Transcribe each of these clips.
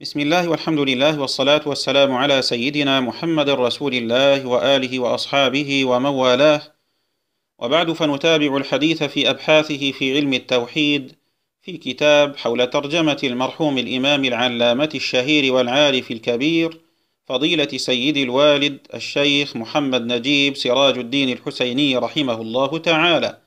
بسم الله والحمد لله والصلاة والسلام على سيدنا محمد رسول الله وآله وأصحابه ومن والاه وبعد فنتابع الحديث في أبحاثه في علم التوحيد في كتاب حول ترجمة المرحوم الإمام العلامة الشهير والعارف الكبير فضيلة سيد الوالد الشيخ محمد نجيب سراج الدين الحسيني رحمه الله تعالى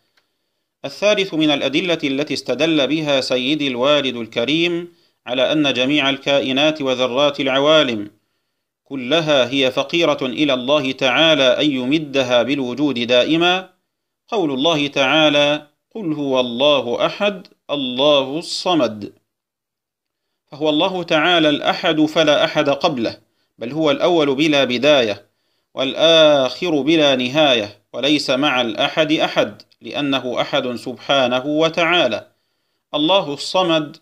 الثالث من الأدلة التي استدل بها سيد الوالد الكريم على أن جميع الكائنات وذرات العوالم كلها هي فقيرة إلى الله تعالى أن يمدها بالوجود دائما قول الله تعالى قل هو الله أحد الله الصمد فهو الله تعالى الأحد فلا أحد قبله بل هو الأول بلا بداية والآخر بلا نهاية وليس مع الأحد أحد لأنه أحد سبحانه وتعالى الله الصمد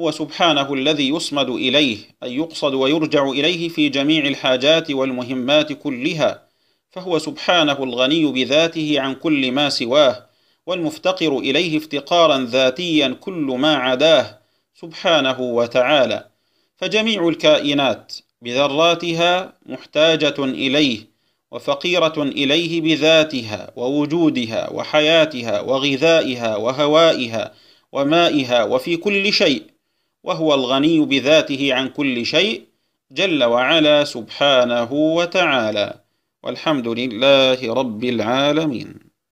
هو سبحانه الذي يصمد إليه أي يقصد ويرجع إليه في جميع الحاجات والمهمات كلها فهو سبحانه الغني بذاته عن كل ما سواه والمفتقر إليه افتقارا ذاتيا كل ما عداه سبحانه وتعالى فجميع الكائنات بذراتها محتاجة إليه وفقيرة إليه بذاتها ووجودها وحياتها وغذائها وهوائها ومائها وفي كل شيء وهو الغني بذاته عن كل شيء جل وعلا سبحانه وتعالى والحمد لله رب العالمين